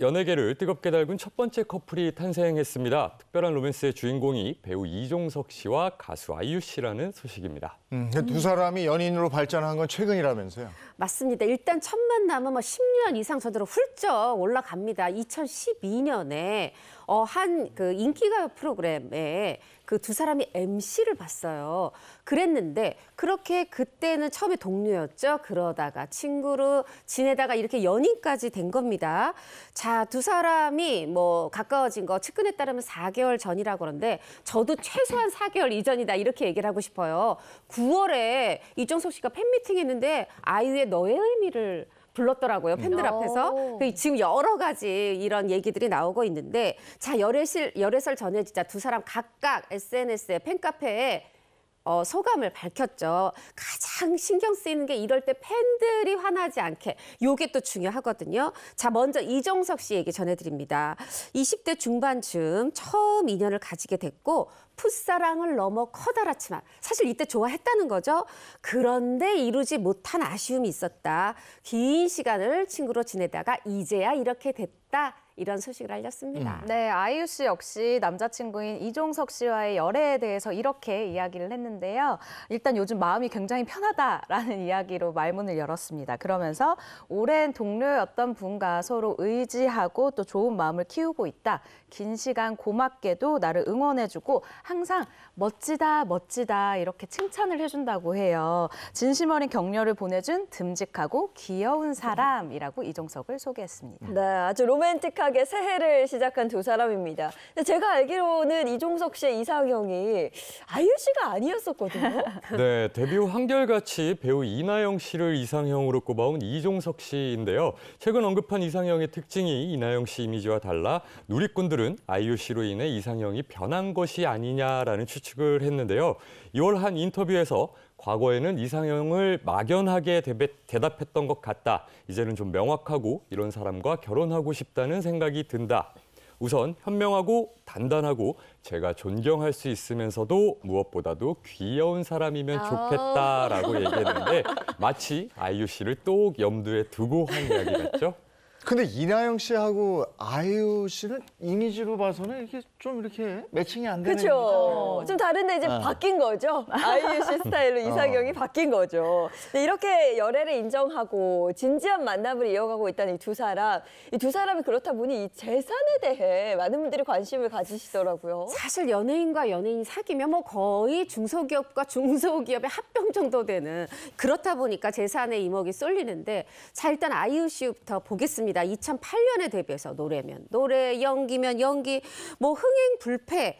연예계를 뜨겁게 달군 첫 번째 커플이 탄생했습니다. 특별한 로맨스의 주인공이 배우 이종석 씨와 가수 아이유 씨라는 소식입니다. 음, 두 사람이 연인으로 발전한 건 최근이라면서요? 맞습니다. 일단 첫 만남은 뭐 10년 이상 전으로 훌쩍 올라갑니다. 2012년에 어, 한그 인기가요 프로그램에 그두 사람이 MC를 봤어요. 그랬는데 그렇게 그때는 처음에 동료였죠. 그러다가 친구로 지내다가 이렇게 연인까지 된 겁니다. 자, 두 사람이 뭐 가까워진 거 측근에 따르면 4개월 전이라 고그러는데 저도 최소한 4개월 이전이다 이렇게 얘기를 하고 싶어요. 9월에 이정석 씨가 팬미팅 했는데 아이유의 너의 의미를 불렀더라고요. 팬들 음. 앞에서. 어. 그 지금 여러 가지 이런 얘기들이 나오고 있는데 자, 열애실 열애설 전에 진짜 두 사람 각각 SNS에 팬카페에 어, 소감을 밝혔죠. 가장 신경 쓰이는 게 이럴 때 팬들이 화나지 않게 요게 또 중요하거든요. 자, 먼저 이정석 씨 얘기 전해드립니다. 20대 중반쯤 처음 인연을 가지게 됐고 풋사랑을 넘어 커다랗지만 사실 이때 좋아했다는 거죠. 그런데 이루지 못한 아쉬움이 있었다. 긴 시간을 친구로 지내다가 이제야 이렇게 됐다. 이런 소식을 알렸습니다. 음. 네, 아이유 씨 역시 남자친구인 이종석 씨와의 열애에 대해서 이렇게 이야기를 했는데요. 일단 요즘 마음이 굉장히 편하다라는 이야기로 말문을 열었습니다. 그러면서 오랜 동료였던 분과 서로 의지하고 또 좋은 마음을 키우고 있다. 긴 시간 고맙게도 나를 응원해주고 항상 멋지다, 멋지다 이렇게 칭찬을 해준다고 해요. 진심 어린 격려를 보내준 듬직하고 귀여운 사람이라고 이종석을 소개했습니다. 네, 아주 로맨틱한 동일하게 새해를 시작한 두 사람입니다. 제가 알기로는 이종석 씨의 이상형이 아이유 씨가 아니었었거든요. 네, 데뷔 후 한결같이 배우 이나영 씨를 이상형으로 꼽아온 이종석 씨인데요. 최근 언급한 이상형의 특징이 이나영 씨 이미지와 달라 누리꾼들은 아이유 씨로 인해 이상형이 변한 것이 아니냐라는 추측을 했는데요. 2월 한 인터뷰에서 과거에는 이상형을 막연하게 대답했던 것 같다. 이제는 좀 명확하고 이런 사람과 결혼하고 싶다는 생각이 든다. 우선 현명하고 단단하고 제가 존경할 수 있으면서도 무엇보다도 귀여운 사람이면 아. 좋겠다라고 얘기했는데 마치 아이유 씨를 똑 염두에 두고 한 이야기 같죠? 근데 이나영 씨하고 아이유 씨는 이미지로 봐서는 이렇게 좀 이렇게 매칭이 안 되는 그렇죠. 좀 다른데 이제 어. 바뀐 거죠. 아이유 씨 스타일로 이상형이 어. 바뀐 거죠. 이렇게 열애를 인정하고 진지한 만남을 이어가고 있다는 이 두 사람, 이 두 사람이 그렇다 보니 이 재산에 대해 많은 분들이 관심을 가지시더라고요. 사실 연예인과 연예인이 사귀면 뭐 거의 중소기업과 중소기업의 합병 정도 되는 그렇다 보니까 재산의 이목이 쏠리는데 자 일단 아이유 씨부터 보겠습니다. 없습니다. 2008년에 대비해서 노래면 노래, 연기면 연기, 뭐 흥행 불패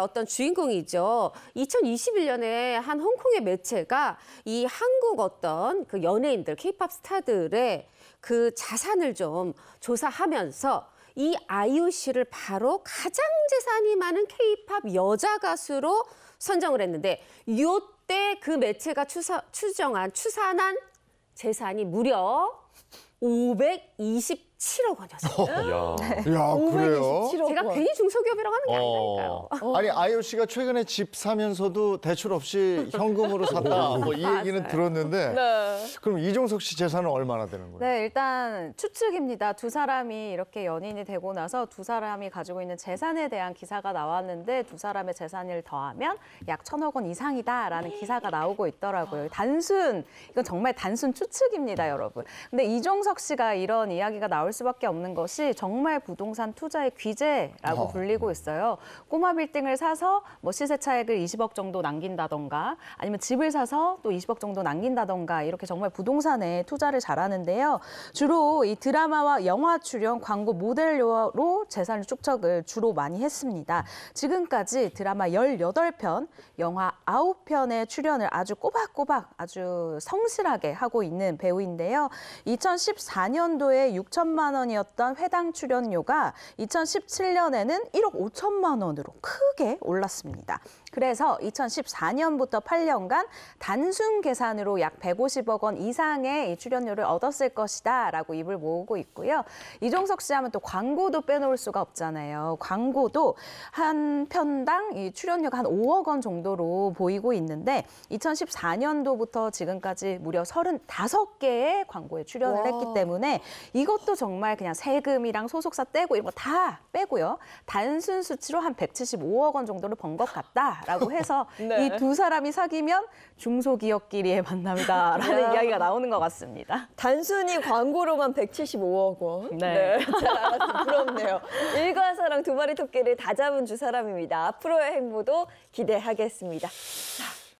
어떤 주인공이죠. 2021년에 한 홍콩의 매체가 이 한국 어떤 그 연예인들, 케이팝 스타들의 그 자산을 좀 조사하면서 이 아이유 씨를 바로 가장 재산이 많은 케이팝 여자 가수로 선정을 했는데 요때 그 매체가 추사, 추정한 추산한 재산이 무려 520 17억 원이었어요. 어, 야, 네. 그래요? 2 7억 제가 원. 괜히 중소기업이라고 하는 게아니니까요 어. 어. 아니 아이유 씨가 최근에 집 사면서도 대출 없이 현금으로 샀다 뭐이 얘기는 들었는데 네. 그럼 이종석 씨 재산은 얼마나 되는 거예요? 네, 일단 추측입니다. 두 사람이 이렇게 연인이 되고 나서 두 사람이 가지고 있는 재산에 대한 기사가 나왔는데 두 사람의 재산을 더하면 약 천억 원 이상이다라는 기사가 나오고 있더라고요. 단순 이건 정말 단순 추측입니다, 여러분. 근데 이종석 씨가 이런 이야기가 나올 나올 수밖에 없는 것이 정말 부동산 투자의 귀재라고 어. 불리고 있어요. 꼬마 빌딩을 사서 뭐 시세 차액을 20억 정도 남긴다던가 아니면 집을 사서 또 20억 정도 남긴다던가 이렇게 정말 부동산에 투자를 잘하는데요. 주로 이 드라마와 영화 출연, 광고 모델료로 재산 을 축적을 주로 많이 했습니다. 지금까지 드라마 18편, 영화 9편에 출연을 아주 꼬박꼬박 아주 성실하게 하고 있는 배우인데요. 2014년도에 6천만 5천만 원이었던 회당 출연료가 2017년에는 1억 5천만 원으로 크게 올랐습니다. 그래서 2014년부터 8년간 단순 계산으로 약 150억 원 이상의 출연료를 얻었을 것이다 라고 입을 모으고 있고요. 이종석 씨 하면 또 광고도 빼놓을 수가 없잖아요. 광고도 한 편당 이 출연료가 한 5억 원 정도로 보이고 있는데 2014년도부터 지금까지 무려 35개의 광고에 출연을 와. 했기 때문에 이것도 정 정말 그냥 세금이랑 소속사 떼고 이런 거 다 빼고요. 단순 수치로 한 175억 원 정도를 번것 같다라고 해서 네. 이두 사람이 사귀면 중소기업끼리의 만남이다라는 이야기가 나오는 것 같습니다. 단순히 광고로만 175억 원. 네. 네. 부럽네요. 일과 사랑 두 마리 토끼를 다 잡은 두 사람입니다. 앞으로의 행보도 기대하겠습니다. 자.